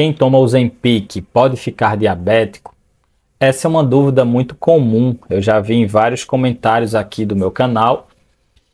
Quem toma o Zempic pode ficar diabético? Essa é uma dúvida muito comum. Eu já vi em vários comentários aqui do meu canal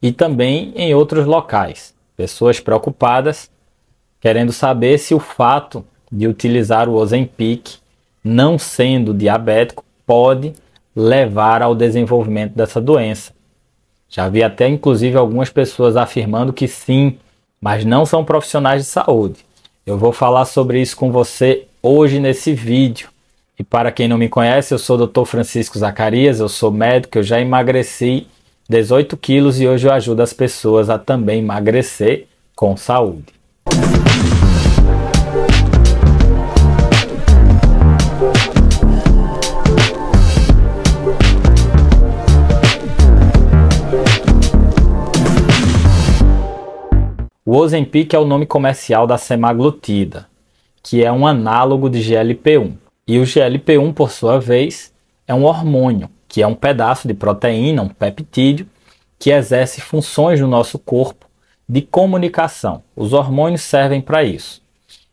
e também em outros locais. Pessoas preocupadas querendo saber se o fato de utilizar o Ozempic não sendo diabético pode levar ao desenvolvimento dessa doença. Já vi até inclusive algumas pessoas afirmando que sim, mas não são profissionais de saúde. Eu vou falar sobre isso com você hoje nesse vídeo. E para quem não me conhece, eu sou o Dr. Francisco Zacarias, eu sou médico, eu já emagreci 18 quilos e hoje eu ajudo as pessoas a também emagrecer com saúde. O Ozempic é o nome comercial da semaglutida, que é um análogo de GLP-1. E o GLP-1, por sua vez, é um hormônio, que é um pedaço de proteína, um peptídeo, que exerce funções no nosso corpo de comunicação. Os hormônios servem para isso.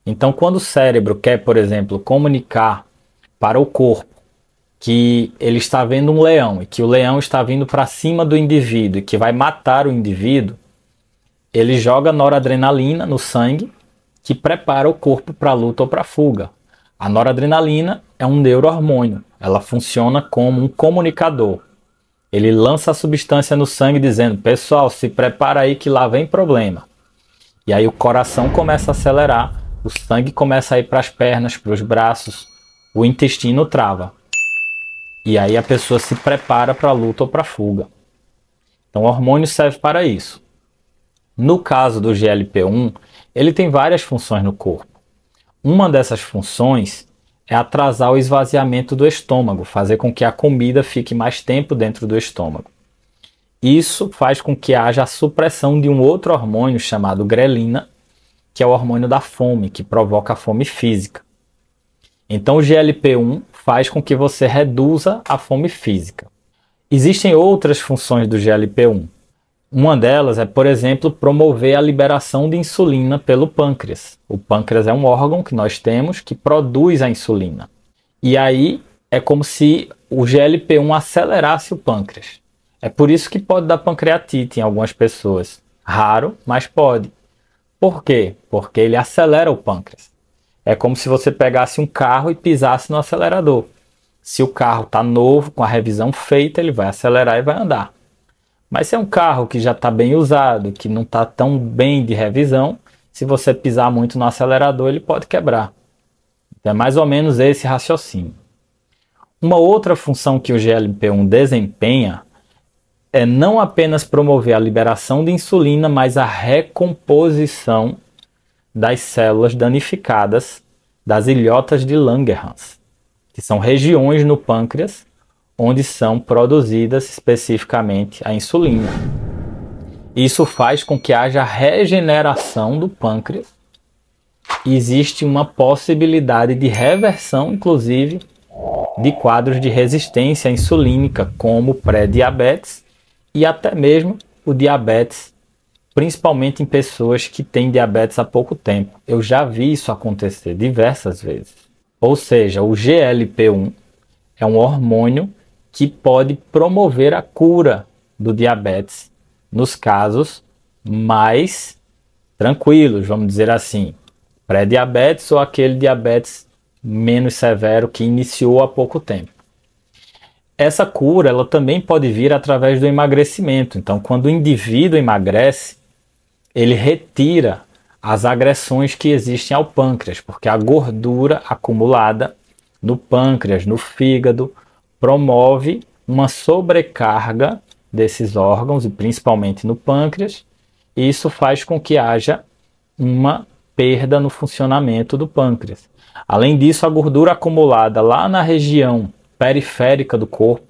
Então, quando o cérebro quer, por exemplo, comunicar para o corpo que ele está vendo um leão e que o leão está vindo para cima do indivíduo e que vai matar o indivíduo, ele joga noradrenalina no sangue, que prepara o corpo para luta ou para fuga. A noradrenalina é um neurohormônio. Ela funciona como um comunicador. Ele lança a substância no sangue dizendo: "Pessoal, se prepara aí que lá vem problema". E aí o coração começa a acelerar, o sangue começa a ir para as pernas, para os braços, o intestino trava. E aí a pessoa se prepara para a luta ou para a fuga. Então o hormônio serve para isso. No caso do GLP-1, ele tem várias funções no corpo. Uma dessas funções é atrasar o esvaziamento do estômago, fazer com que a comida fique mais tempo dentro do estômago. Isso faz com que haja a supressão de um outro hormônio chamado grelina, que é o hormônio da fome, que provoca a fome física. Então, o GLP-1 faz com que você reduza a fome física. Existem outras funções do GLP-1, uma delas é, por exemplo, promover a liberação de insulina pelo pâncreas. O pâncreas é um órgão que nós temos que produz a insulina. E aí é como se o GLP-1 acelerasse o pâncreas. É por isso que pode dar pancreatite em algumas pessoas. Raro, mas pode. Por quê? Porque ele acelera o pâncreas. É como se você pegasse um carro e pisasse no acelerador. Se o carro está novo, com a revisão feita, ele vai acelerar e vai andar. Mas se é um carro que já está bem usado, que não está tão bem de revisão, se você pisar muito no acelerador, ele pode quebrar. Então é mais ou menos esse raciocínio. Uma outra função que o GLP-1 desempenha é não apenas promover a liberação de insulina, mas a recomposição das células danificadas das ilhotas de Langerhans, que são regiões no pâncreas onde são produzidas especificamente a insulina. Isso faz com que haja regeneração do pâncreas. Existe uma possibilidade de reversão, inclusive, de quadros de resistência insulínica, como pré-diabetes e até mesmo o diabetes, principalmente em pessoas que têm diabetes há pouco tempo. Eu já vi isso acontecer diversas vezes. Ou seja, o GLP-1 é um hormônio que pode promover a cura do diabetes nos casos mais tranquilos, vamos dizer assim, pré-diabetes ou aquele diabetes menos severo que iniciou há pouco tempo. Essa cura ela também pode vir através do emagrecimento. Então, quando o indivíduo emagrece, ele retira as agressões que existem ao pâncreas, porque a gordura acumulada no pâncreas, no fígado, promove uma sobrecarga desses órgãos, e principalmente no pâncreas, e isso faz com que haja uma perda no funcionamento do pâncreas. Além disso, a gordura acumulada lá na região periférica do corpo,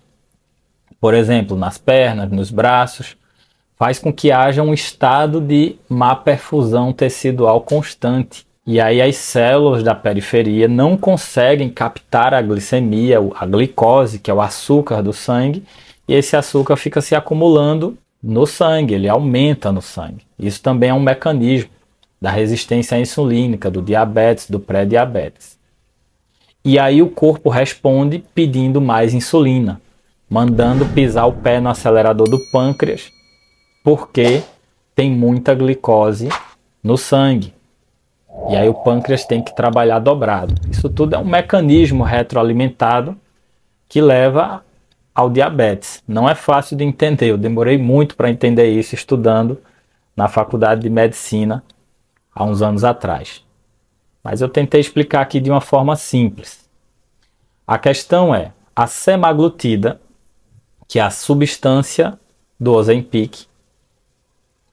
por exemplo, nas pernas, nos braços, faz com que haja um estado de má perfusão tecidual constante, e aí as células da periferia não conseguem captar a glicemia, a glicose, que é o açúcar do sangue, e esse açúcar fica se acumulando no sangue, ele aumenta no sangue. Isso também é um mecanismo da resistência insulínica, do diabetes, do pré-diabetes. E aí o corpo responde pedindo mais insulina, mandando pisar o pé no acelerador do pâncreas, porque tem muita glicose no sangue. E aí o pâncreas tem que trabalhar dobrado. Isso tudo é um mecanismo retroalimentado que leva ao diabetes. Não é fácil de entender. Eu demorei muito para entender isso estudando na faculdade de medicina há uns anos atrás. Mas eu tentei explicar aqui de uma forma simples. A questão é, a semaglutida, que é a substância do Ozempic,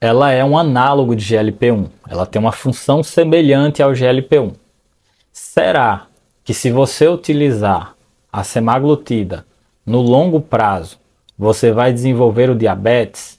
ela é um análogo de GLP-1. Ela tem uma função semelhante ao GLP-1. Será que se você utilizar a semaglutida no longo prazo, você vai desenvolver o diabetes?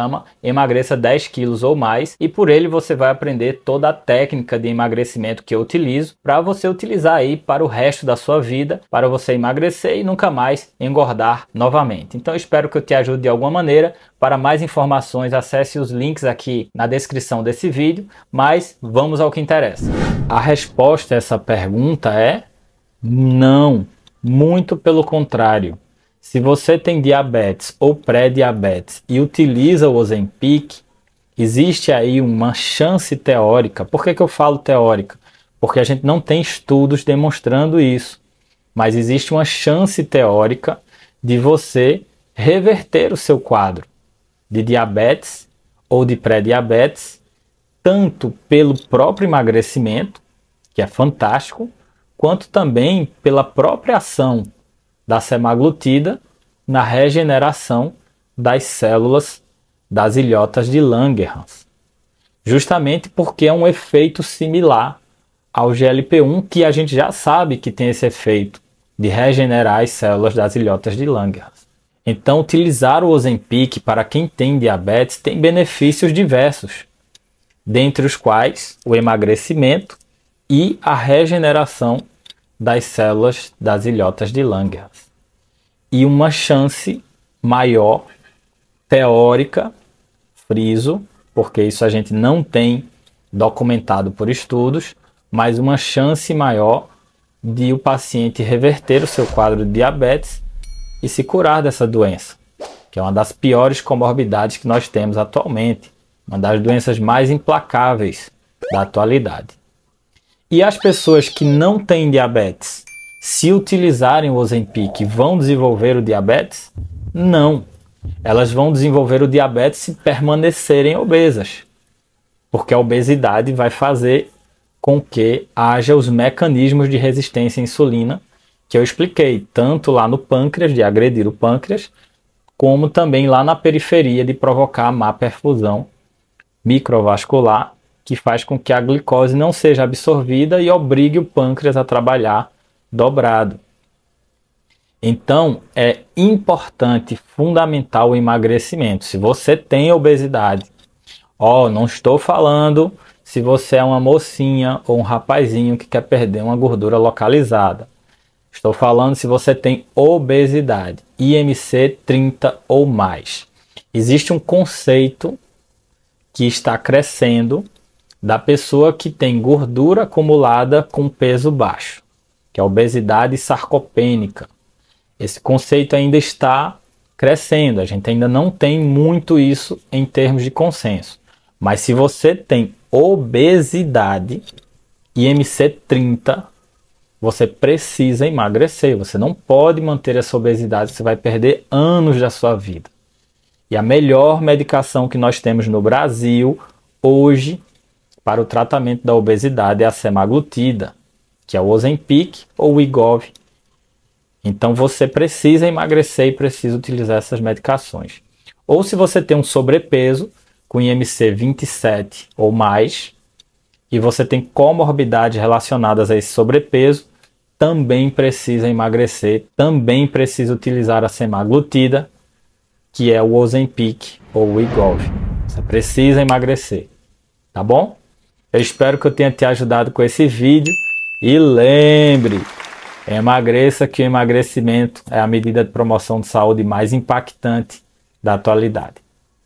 chama Emagreça 10 quilos ou mais e por ele você vai aprender toda a técnica de emagrecimento que eu utilizo para você utilizar aí para o resto da sua vida, para você emagrecer e nunca mais engordar novamente. Então espero que eu te ajude de alguma maneira. Para mais informações, acesse os links aqui na descrição desse vídeo, mas vamos ao que interessa. A resposta a essa pergunta é não, muito pelo contrário. Se você tem diabetes ou pré-diabetes e utiliza o Ozempic, existe aí uma chance teórica. Por que, que eu falo teórica? Porque a gente não tem estudos demonstrando isso, mas existe uma chance teórica de você reverter o seu quadro de diabetes ou de pré-diabetes, tanto pelo próprio emagrecimento, que é fantástico, quanto também pela própria ação da semaglutida na regeneração das células das ilhotas de Langerhans. Justamente porque é um efeito similar ao GLP-1, que a gente já sabe que tem esse efeito de regenerar as células das ilhotas de Langerhans. Então, utilizar o Ozempic para quem tem diabetes tem benefícios diversos, dentre os quais o emagrecimento e a regeneração das células das ilhotas de Langerhans e uma chance maior teórica, friso, porque isso a gente não tem documentado por estudos, mas uma chance maior de o paciente reverter o seu quadro de diabetes e se curar dessa doença, que é uma das piores comorbidades que nós temos atualmente, uma das doenças mais implacáveis da atualidade. E as pessoas que não têm diabetes, se utilizarem o Ozempic, vão desenvolver o diabetes? Não. Elas vão desenvolver o diabetes se permanecerem obesas. Porque a obesidade vai fazer com que haja os mecanismos de resistência à insulina que eu expliquei, tanto lá no pâncreas, de agredir o pâncreas, como também lá na periferia de provocar má perfusão microvascular que faz com que a glicose não seja absorvida e obrigue o pâncreas a trabalhar dobrado. Então, é importante, fundamental o emagrecimento. Se você tem obesidade, ó, não estou falando se você é uma mocinha ou um rapazinho que quer perder uma gordura localizada. Estou falando se você tem obesidade, IMC 30 ou mais. Existe um conceito que está crescendo da pessoa que tem gordura acumulada com peso baixo, que é a obesidade sarcopênica. Esse conceito ainda está crescendo, a gente ainda não tem muito isso em termos de consenso. Mas se você tem obesidade, IMC 30, você precisa emagrecer, você não pode manter essa obesidade, você vai perder anos da sua vida. E a melhor medicação que nós temos no Brasil hoje para o tratamento da obesidade é a semaglutida, que é o Ozempic ou o Igov. Então você precisa emagrecer e precisa utilizar essas medicações. Ou se você tem um sobrepeso com IMC 27 ou mais e você tem comorbidades relacionadas a esse sobrepeso, também precisa emagrecer, também precisa utilizar a semaglutida, que é o Ozempic ou o Wegovy. Você precisa emagrecer, tá bom? Eu espero que eu tenha te ajudado com esse vídeo e lembre, emagreça que o emagrecimento é a medida de promoção de saúde mais impactante da atualidade.